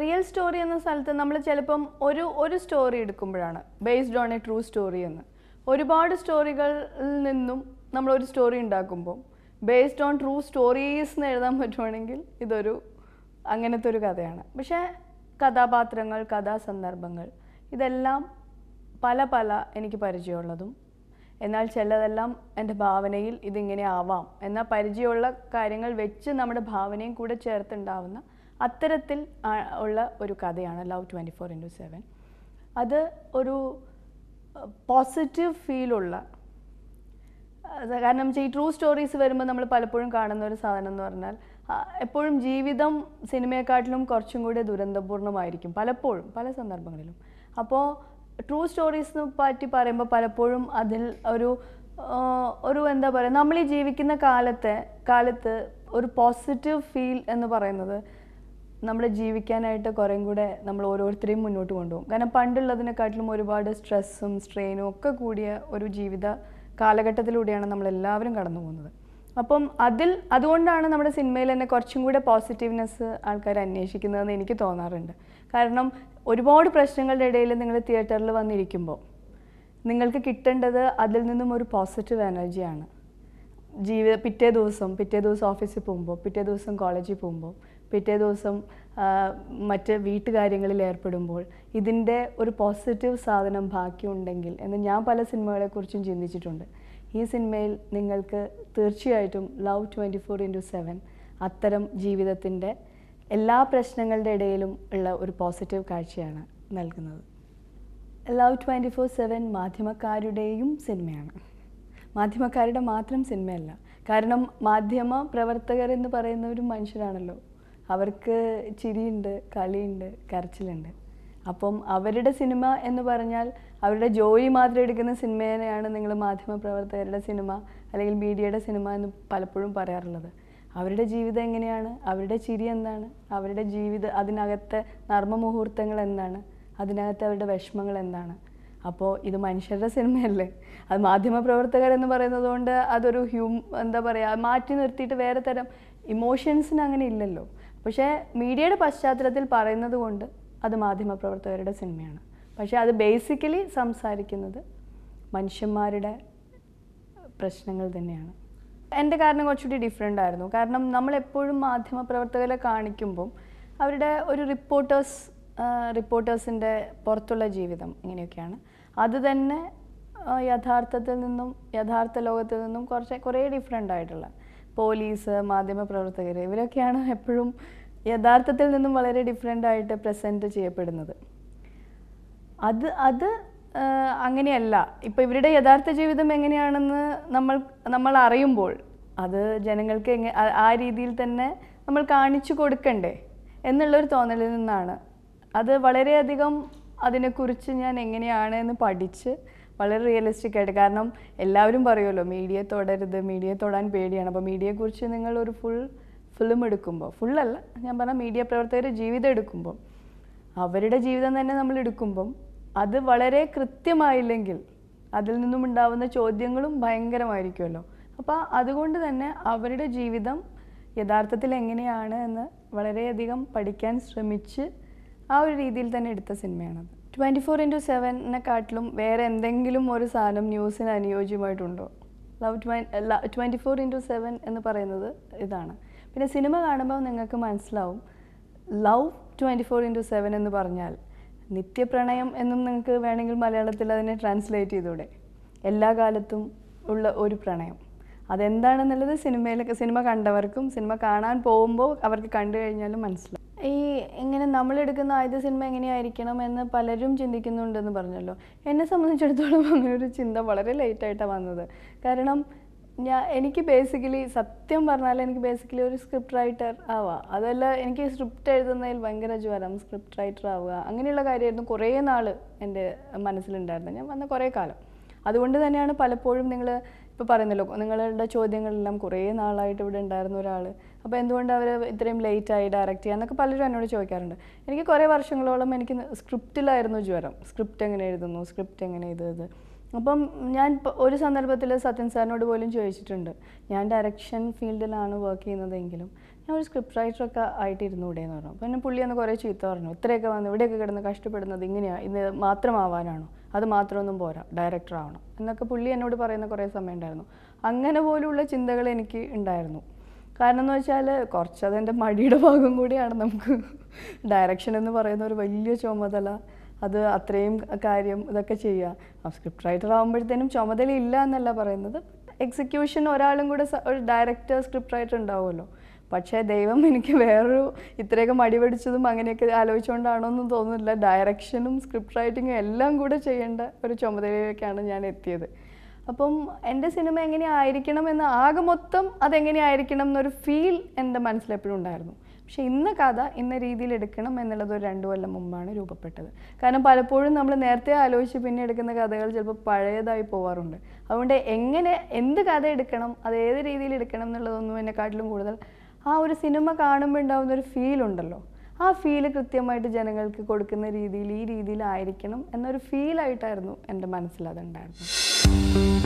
real story എന്ന സ്ഥലത്ത് നമ്മൾ ചിലപ്പം ഒരു ഒരു സ്റ്റോറി എടുക്കുമ്പോഴാണ് based on a true story എന്ന് ഒരുപാട് സ്റ്റോറികളിൽ നിന്നും നമ്മൾ ഒരു സ്റ്റോറി ഉണ്ടാക്കുമ്പോൾ ബേസ്ഡ് ഓൺ ട്രൂ സ്റ്റോറീസ് എന്ന് എഴുതാൻ പറ്റുവാണെങ്കിൽ ഇതൊരു അങ്ങനത്തെ ഒരു കഥയാണ് പക്ഷേ കഥാപാത്രങ്ങൾ കഥാസന്ദർഭങ്ങൾ ഇതെല്ലാം പല പല എനിക്ക് പരിചയമുള്ളതും എന്നാൽ ചിലതെല്ലാം എൻ്റെ ഭാവനയിൽ ഇതിങ്ങനെ ആവാം എന്നാൽ പരിചയമുള്ള കാര്യങ്ങൾ വെച്ച് നമ്മുടെ ഭാവനയും കൂടെ ചേർത്തുണ്ടാവുന്ന അത്തരത്തിൽ ഉള്ള ഒരു കഥയാണ് love twenty four into seven അത് ഒരു പോസിറ്റീവ് ഫീലുള്ള കാരണം വെച്ചാൽ ഈ ട്രൂ സ്റ്റോറീസ് വരുമ്പോൾ നമ്മൾ പലപ്പോഴും കാണുന്ന ഒരു സാധനം എന്ന് പറഞ്ഞാൽ എപ്പോഴും ജീവിതം സിനിമയെക്കാട്ടിലും കുറച്ചും കൂടി ദുരന്തപൂർണ്ണമായിരിക്കും പലപ്പോഴും പല സന്ദർഭങ്ങളിലും അപ്പോൾ ട്രൂ സ്റ്റോറീസ് പറ്റി പറയുമ്പോൾ പലപ്പോഴും അതിൽ ഒരു ഒരു എന്താ പറയുക നമ്മൾ ഈ ജീവിക്കുന്ന കാലത്തെ കാലത്ത് ഒരു പോസിറ്റീവ് ഫീൽ എന്ന് പറയുന്നത് നമ്മൾ ജീവിക്കാനായിട്ട് കുറേം കൂടെ നമ്മൾ ഓരോരുത്തരെയും മുന്നോട്ട് കൊണ്ടുപോകും കാരണം പണ്ടുള്ളതിനെക്കാട്ടിലും ഒരുപാട് സ്ട്രെസ്സും സ്ട്രെയിനും ഒക്കെ കൂടിയ ഒരു ജീവിത കാലഘട്ടത്തിലൂടെയാണ് നമ്മളെല്ലാവരും കടന്നു പോകുന്നത് അപ്പം അതിൽ അതുകൊണ്ടാണ് നമ്മുടെ സിനിമയിൽ തന്നെ കുറച്ചും കൂടെ പോസിറ്റീവ്നെസ് ആൾക്കാർ അന്വേഷിക്കുന്നതെന്ന് എനിക്ക് തോന്നാറുണ്ട് കാരണം ഒരുപാട് പ്രശ്നങ്ങളുടെ ഇടയിൽ നിങ്ങൾ തിയേറ്ററിൽ വന്നിരിക്കുമ്പോൾ നിങ്ങൾക്ക് കിട്ടേണ്ടത് അതിൽ നിന്നും ഒരു പോസിറ്റീവ് എനർജിയാണ് ജീവിത പിറ്റേ ദിവസം പിറ്റേ ദിവസം ഓഫീസിൽ പോകുമ്പോൾ പിറ്റേ ദിവസം കോളേജിൽ പോകുമ്പോൾ പിറ്റേ ദിവസം മറ്റ് വീട്ടുകാര്യങ്ങളിൽ ഏർപ്പെടുമ്പോൾ ഇതിൻ്റെ ഒരു പോസിറ്റീവ് സാധനം ബാക്കിയുണ്ടെങ്കിൽ എന്ന് ഞാൻ പല സിനിമകളെക്കുറിച്ചും ചിന്തിച്ചിട്ടുണ്ട് ഈ സിനിമയിൽ നിങ്ങൾക്ക് തീർച്ചയായിട്ടും love twenty four into seven അത്തരം ജീവിതത്തിൻ്റെ എല്ലാ പ്രശ്നങ്ങളുടെ ഇടയിലും ഉള്ള ഒരു പോസിറ്റീവ് കാഴ്ചയാണ് നൽകുന്നത് ലവ് ട്വൻറ്റി ഫോർ സെവൻ മാധ്യമക്കാരുടെയും സിനിമയാണ് മാധ്യമക്കാരുടെ മാത്രം സിനിമയല്ല കാരണം മാധ്യമ പ്രവർത്തകർ എന്ന് പറയുന്നവരും മനുഷ്യരാണല്ലോ അവർക്ക് ചിരിയുണ്ട് കളിയുണ്ട് കരച്ചിലുണ്ട് അപ്പം അവരുടെ സിനിമ എന്ന് പറഞ്ഞാൽ അവരുടെ ജോലി മാത്രം എടുക്കുന്ന സിനിമേനെയാണ് നിങ്ങൾ പ്രവർത്തകരുടെ സിനിമ അല്ലെങ്കിൽ മീഡിയയുടെ സിനിമ എന്ന് പലപ്പോഴും പറയാറുള്ളത് അവരുടെ ജീവിതം എങ്ങനെയാണ് അവരുടെ ചിരി എന്താണ് അവരുടെ ജീവിത അതിനകത്തെ നർമ്മമുഹൂർത്തങ്ങൾ എന്താണ് അതിനകത്തെ അവരുടെ വിഷമങ്ങൾ എന്താണ് അപ്പോൾ ഇത് മനുഷ്യരുടെ സിനിമയല്ലേ അത് മാധ്യമപ്രവർത്തകർ എന്ന് പറയുന്നത് കൊണ്ട് അതൊരു ഹ്യൂ എന്താ പറയുക മാറ്റി നിർത്തിയിട്ട് വേറെ തരം ഇമോഷൻസിന് അങ്ങനെ ഇല്ലല്ലോ പക്ഷേ മീഡിയയുടെ പശ്ചാത്തലത്തിൽ പറയുന്നത് കൊണ്ട് അത് മാധ്യമപ്രവർത്തകരുടെ സിനിമയാണ് പക്ഷേ അത് ബേസിക്കലി സംസാരിക്കുന്നത് മനുഷ്യന്മാരുടെ പ്രശ്നങ്ങൾ തന്നെയാണ് എൻ്റെ കാരണം കുറച്ചുകൂടി ഡിഫറെൻ്റ് ആയിരുന്നു കാരണം നമ്മളെപ്പോഴും മാധ്യമപ്രവർത്തകരെ കാണിക്കുമ്പം അവരുടെ ഒരു റിപ്പോർട്ടേഴ്സ് റിപ്പോർട്ടേഴ്സിൻ്റെ പുറത്തുള്ള ജീവിതം ഇങ്ങനെയൊക്കെയാണ് അത് തന്നെ യഥാർത്ഥത്തിൽ നിന്നും യഥാർത്ഥ ലോകത്തിൽ നിന്നും കുറച്ച് കുറേ ഡിഫറെൻ്റ് ആയിട്ടുള്ള പോലീസ് മാധ്യമപ്രവർത്തകർ ഇവരൊക്കെയാണ് എപ്പോഴും യഥാർത്ഥത്തിൽ നിന്നും വളരെ ഡിഫറെൻ്റ് ആയിട്ട് പ്രസൻറ്റ് ചെയ്യപ്പെടുന്നത് അത് അത് അങ്ങനെയല്ല ഇപ്പോൾ ഇവരുടെ യഥാർത്ഥ ജീവിതം എങ്ങനെയാണെന്ന് നമ്മൾ നമ്മൾ അറിയുമ്പോൾ അത് ജനങ്ങൾക്ക് എങ്ങനെ ആ രീതിയിൽ തന്നെ നമ്മൾ കാണിച്ചു കൊടുക്കണ്ടേ എന്നുള്ളൊരു തോന്നലിൽ നിന്നാണ് അത് വളരെയധികം അതിനെക്കുറിച്ച് ഞാൻ എങ്ങനെയാണ് എന്ന് പഠിച്ച് വളരെ റിയലിസ്റ്റിക് ആയിട്ട് കാരണം എല്ലാവരും പറയുമല്ലോ മീഡിയ തൊടരുത് മീഡിയ തൊടാൻ പേടിയാണ് അപ്പോൾ മീഡിയയെക്കുറിച്ച് നിങ്ങൾ ഒരു ഫുൾ ഫിലിം എടുക്കുമ്പോൾ ഫുള്ളല്ല ഞാൻ പറഞ്ഞ മീഡിയ പ്രവർത്തകരുടെ ജീവിതം എടുക്കുമ്പോൾ അവരുടെ ജീവിതം തന്നെ നമ്മൾ എടുക്കുമ്പം അത് വളരെ കൃത്യമായില്ലെങ്കിൽ അതിൽ നിന്നും ഉണ്ടാവുന്ന ചോദ്യങ്ങളും ഭയങ്കരമായിരിക്കുമല്ലോ അപ്പോൾ അതുകൊണ്ട് തന്നെ അവരുടെ ജീവിതം യഥാർത്ഥത്തിൽ എങ്ങനെയാണ് എന്ന് വളരെയധികം പഠിക്കാൻ ശ്രമിച്ച് ആ ഒരു രീതിയിൽ തന്നെ എടുത്ത സിനിമയാണത് ട്വൻറ്റി ഫോർ ഇൻറ്റു സെവനെക്കാട്ടിലും വേറെ എന്തെങ്കിലും ഒരു സാധനം ന്യൂസിന് അനുയോജ്യമായിട്ടുണ്ടോ love twenty four into seven എന്ന് പറയുന്നത് ഇതാണ് പിന്നെ സിനിമ കാണുമ്പോൾ നിങ്ങൾക്ക് മനസ്സിലാവും love twenty four into seven എന്ന് പറഞ്ഞാൽ നിത്യപ്രണയം എന്നും നിങ്ങൾക്ക് വേണമെങ്കിൽ മലയാളത്തിൽ അതിനെ ട്രാൻസ്ലേറ്റ് ചെയ്തൂടെ എല്ലാ കാലത്തും ഉള്ള ഒരു പ്രണയം അതെന്താണെന്നുള്ളത് സിനിമയിലൊക്കെ സിനിമ കണ്ടവർക്കും സിനിമ കാണാൻ പോകുമ്പോൾ അവർക്ക് കണ്ടു കഴിഞ്ഞാലും മനസ്സിലാവും എങ്ങനെ എടുക്കുന്ന ആദ്യത്തെ സിനിമ എങ്ങനെയായിരിക്കണം എന്ന് പലരും ചിന്തിക്കുന്നുണ്ടെന്ന് പറഞ്ഞല്ലോ എന്നെ സംബന്ധിച്ചിടത്തോളം അങ്ങനെ ഒരു ചിന്ത വളരെ ലേറ്റായിട്ടാണ് വന്നത് കാരണം ഞാൻ എനിക്ക് ബേസിക്കലി സത്യം പറഞ്ഞാൽ എനിക്ക് ബേസിക്കലി ഒരു സ്ക്രിപ്റ്റ് റൈറ്റർ ആവാം അതല്ല എനിക്ക് സ്ക്രിപ്റ്റ് എഴുതുന്നതിൽ ഭയങ്കര ജ്വരം സ്ക്രിപ്റ്റ് റൈറ്റർ ആവുക അങ്ങനെയുള്ള കാര്യമായിരുന്നു കുറേ നാൾ എൻ്റെ മനസ്സിലുണ്ടായിരുന്നു ഞാൻ വന്ന കുറേ കാലം അതുകൊണ്ട് തന്നെയാണ് പലപ്പോഴും നിങ്ങൾ ഇപ്പോൾ പറയുന്നല്ലോ നിങ്ങളുടെ ചോദ്യങ്ങളെല്ലാം കുറേ നാളായിട്ട് ഇവിടെ ഉണ്ടായിരുന്ന ഒരാൾ അപ്പോൾ എന്തുകൊണ്ട് അവർ ഇത്രയും ലേറ്റായി ഡയറക്റ്റ് ചെയ്യുക എന്നൊക്കെ പലരും എന്നോട് ചോദിക്കാറുണ്ട് എനിക്ക് കുറേ വർഷങ്ങളോളം എനിക്ക് സ്ക്രിപ്റ്റിലായിരുന്നു ജ്വരം സ്ക്രിപ്റ്റ് എങ്ങനെ എഴുതുന്നു സ്ക്രിപ്റ്റ് എങ്ങനെ എഴുതുന്നത് അപ്പം ഞാൻ ഒരു സന്ദർഭത്തിൽ സത്യൻ സാറിനോട് പോലും ചോദിച്ചിട്ടുണ്ട് ഞാൻ ഡയറക്ഷൻ ഫീൽഡിലാണ് വർക്ക് ചെയ്യുന്നതെങ്കിലും ഞാൻ ഒരു സ്ക്രിപ്റ്റ് റൈറ്ററൊക്കെ ആയിട്ട് ഇരുന്നൂടെ എന്ന് പറഞ്ഞു അപ്പോൾ എന്നെ പുള്ളി അന്ന് കുറേ ചീത്ത പറഞ്ഞു ഇത്രയൊക്കെ വന്ന് ഇവിടെയൊക്കെ കിടന്ന് കഷ്ടപ്പെടുന്നത് ഇങ്ങനെയാണ് ഇത് മാത്രമാവാനാണോ അത് മാത്രമൊന്നും പോരാ ഡയറക്ടർ ആവണം എന്നൊക്കെ പുള്ളി എന്നോട് പറയുന്ന കുറേ സമയം ഉണ്ടായിരുന്നു അങ്ങനെ പോലുള്ള ചിന്തകൾ എനിക്ക് ഉണ്ടായിരുന്നു കാരണം എന്ന് വെച്ചാൽ കുറച്ച് അതെൻ്റെ മടിയുടെ ഭാഗം കൂടിയാണ് നമുക്ക് ഡയറക്ഷൻ എന്ന് പറയുന്ന ഒരു വലിയ ചുമതല അത് അത്രയും കാര്യം ഇതൊക്കെ ചെയ്യുക സ്ക്രിപ്റ്റ് റൈറ്റർ ആകുമ്പോഴത്തേനും ചുമതല ഇല്ല എന്നല്ല പറയുന്നത് എക്സിക്യൂഷൻ ഒരാളും കൂടെ ഒരു ഡയറക്ടർ സ്ക്രിപ്റ്റ് റൈറ്റർ ഉണ്ടാവുമല്ലോ പക്ഷേ ദൈവം എനിക്ക് വേറൊരു ഇത്രയൊക്കെ മടി പിടിച്ചതും അങ്ങനെയൊക്കെ ആലോചിച്ചുകൊണ്ടാണോന്നും തോന്നുന്നില്ല ഡയറക്ഷനും സ്ക്രിപ്റ്റ് റൈറ്റിങ്ങും എല്ലാം കൂടെ ചെയ്യേണ്ട ഒരു ചുമതലയിലേക്കാണ് ഞാൻ എത്തിയത് അപ്പം എൻ്റെ സിനിമ എങ്ങനെയായിരിക്കണം എന്ന് ആകെ മൊത്തം അതെങ്ങനെയായിരിക്കണം എന്നൊരു ഫീൽ എൻ്റെ മനസ്സിലെപ്പോഴും ഉണ്ടായിരുന്നു പക്ഷെ ഇന്ന കഥ ഇന്ന രീതിയിൽ എടുക്കണം എന്നുള്ളത് ഒരു രണ്ടു കൊല്ലം മുമ്പാണ് രൂപപ്പെട്ടത് കാരണം പലപ്പോഴും നമ്മൾ നേരത്തെ ആലോചിച്ച് പിന്നെ എടുക്കുന്ന കഥകൾ ചിലപ്പോൾ പഴയതായി പോവാറുണ്ട് അതുകൊണ്ട് എങ്ങനെ എന്ത് കഥ എടുക്കണം അത് ഏത് രീതിയിൽ എടുക്കണം എന്നുള്ളതൊന്നും എന്നെക്കാട്ടിലും കൂടുതൽ ആ ഒരു സിനിമ കാണുമ്പോൾ ഉണ്ടാകുന്ന ഒരു ഫീൽ ഉണ്ടല്ലോ ആ ഫീല് കൃത്യമായിട്ട് ജനങ്ങൾക്ക് കൊടുക്കുന്ന രീതിയിൽ ഈ രീതിയിലായിരിക്കണം എന്നൊരു ഫീലായിട്ടായിരുന്നു എൻ്റെ മനസ്സിൽ അതുണ്ടായിരുന്നത്